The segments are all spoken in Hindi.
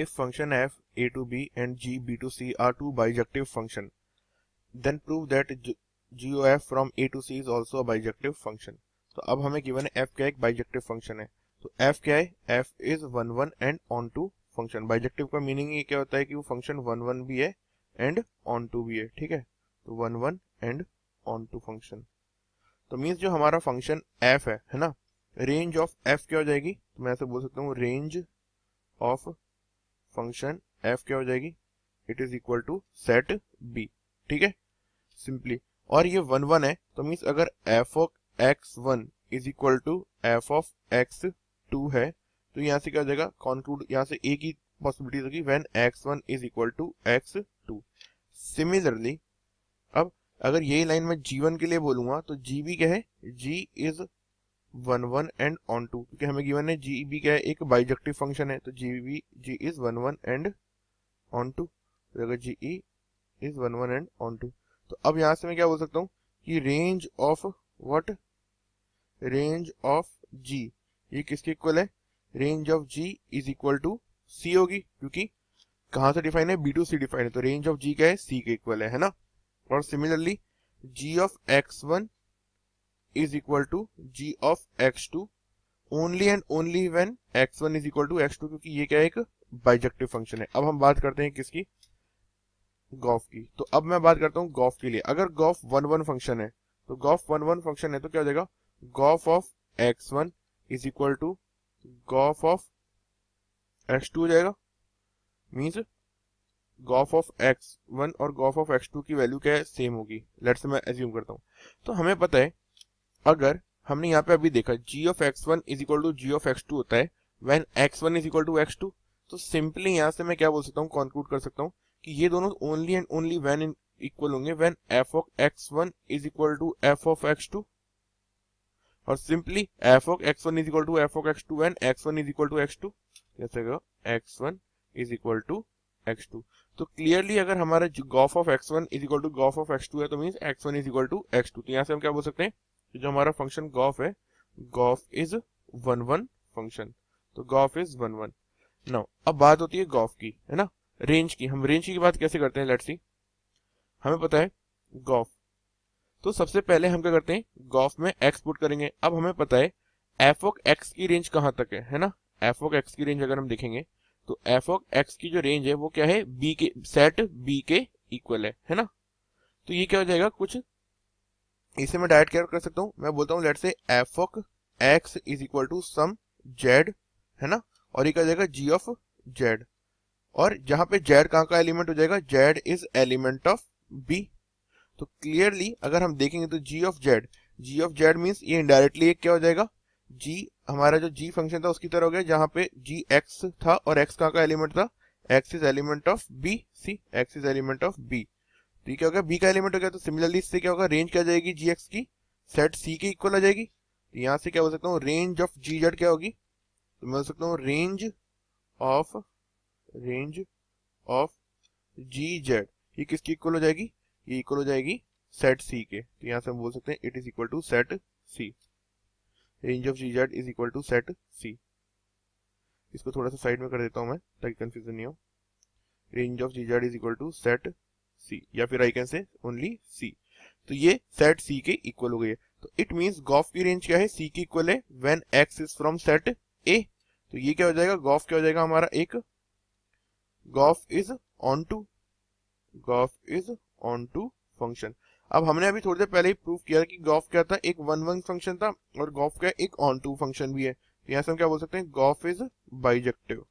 If function f a to b and g b to c are two bijective function, then prove that g o f from a to c is also a bijective function. तो अब हमें गिवन है f क्या एक बाइजेक्टिव फंक्शन है तो f क्या है f is one one and onto function bijective का मीनिंग ये क्या होता है कि वो फंक्शन वन वन भी है एंड ऑन टू भी है ठीक है तो one one and onto function तो मीन्स जो हमारा फंक्शन f है है ना रेंज ऑफ f क्या हो जाएगी तो मैं ऐसे बोल सकता हूँ रेंज ऑफ फंक्शन एफ क्या हो जाएगी it is equal to set B ठीक है सिंपली और ये वन वन है तो मीन्स अगर F of X one is equal to F of X two है तो यहाँ से क्या हो जाएगा कॉन्क्लूड यहाँ से एक ही पॉसिबिलिटीज होगी when X one is equal to X two similarly अब अगर यही लाइन मैं जी वन के लिए बोलूंगा तो जी बी क्या है G is one one and onto क्योंकि हमें गिवन है जी बी e क्या है एक बाइजेक्टिव फंक्शन है तो G B G is one one and onto तो अगर G E is one one and onto तो अब यहां से मैं क्या बोल सकता हूँ कि range of what range of G ये किसके इक्वल है range of G is equal to C होगी क्योंकि कहां से डिफाइन है बी टू सी डिफाइन है तो रेंज ऑफ जी क्या है सी के इक्वल है, है ना और similarly G of X one is equal to g of x2 only and only when x1 is equal to x2 क्योंकि ये क्या एक बाइजेक्टिव फंक्शन है अब हम बात करते हैं किसकी गॉफ की तो अब मैं बात करता हूँ गॉफ के लिए अगर गॉफ वन वन फंक्शन है तो गॉफ वन वन फंक्शन है तो क्या हो जाएगा gof of X one is equal to gof of X two हो जाएगा means gof of X one और गॉफ ऑफ एक्स टू की वैल्यू क्या है सेम होगी लेट्स मैं एज्यूम करता हूँ तो हमें पता है अगर हमने यहाँ पे अभी देखा G of X one is equal to G of X two होता है when X one is equal to X two तो सिंपली यहाँ से मैं क्या बोल सकता हूँ कॉन्क्लूड कर सकता हूँ कि ये दोनों only and only when equal होंगे when F of X one is equal to F of X two और simply F of X one is equal to F of X two when X one is equal to X two जैसे X one is equal to X two तो क्लियरली अगर हमारा gof of X one is equal to gof of X two है तो mean x one is equal to X two तो यहाँ से हम क्या बोल सकते हैं जो हमारा फंक्शन गॉफ है gof is one one function तो गॉफ इज वन वन नौ अब बात होती है गॉफ की है ना रेंज की हम रेंज की बात कैसे करते हैं लेट्स सी हमें पता है गॉफ तो सबसे पहले हम क्या करते हैं गॉफ में एक्स पुट करेंगे अब हमें पता है एफ ओक एक्स की रेंज कहां तक है है ना एफ ओक एक्स की रेंज अगर हम देखेंगे तो एफ ओक एक्स की जो रेंज है वो क्या है बी के सेट बी के इक्वल है है ना तो ये क्या हो जाएगा कुछ इसे मैं डायरेक्ट क्या कर सकता हूँ मैं बोलता हूँ लेट से F of X is equal to some Z है ना और ये क्या जाएगा जी ऑफ जेड और जहां पे जेड कहाँ का एलिमेंट हो जाएगा Z is element of B तो क्लियरली अगर हम देखेंगे तो G of Z G of Z means ये इनडायरेक्टली क्या हो जाएगा जी हमारा जो जी फंक्शन था उसकी तरह हो गया जहां पे जी एक्स था और एक्स कहाँ का एलिमेंट था X is element of B C X is element of B तो ये क्या होगा बी का एलिमेंट हो गया तो सिमिलरली इससे क्या होगा रेंज क्या जाएगी जी एक्स की सेट सी के इक्वल आ जाएगी तो यहाँ से क्या बोल सकता हूँ रेंज ऑफ जी जेड क्या होगी तो मैं बोल सकता हूँ range of range of G Z ये किसकी इक्वल हो जाएगी ये इक्वल हो जाएगी सेट सी के तो यहाँ से हम बोल सकते हैं it is equal to set C range of G Z is equal to set C इसको थोड़ा सा साइड में कर देता हूँ मैं ताकि कंफ्यूजन नहीं हो range of G Z is equal to set C या फिर आई कैन से ओनली सी तो ये सेट सी के इक्वल हो गई है तो इट मीन गॉफ की रेंज क्या है सी के इक्वल है when X is from set A तो ये क्या हो जाएगा गॉफ क्या हो जाएगा हमारा एक gof is onto gof is onto function अब हमने अभी थोड़ी देर पहले ही प्रूव किया कि गॉफ क्या था एक वन वन फंक्शन था और गॉफ क्या एक ऑन टू फंक्शन भी है तो यहां से हम क्या बोल सकते हैं गॉफ इज बाइजेक्टिव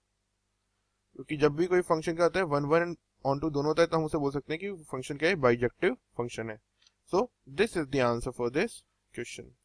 क्योंकि जब भी कोई फंक्शन क्या होता है वन वन ऑन टू दोनों होता है तो हम उसे बोल सकते हैं कि फंक्शन क्या है बाइजेक्टिव फंक्शन है so this is the answer for this question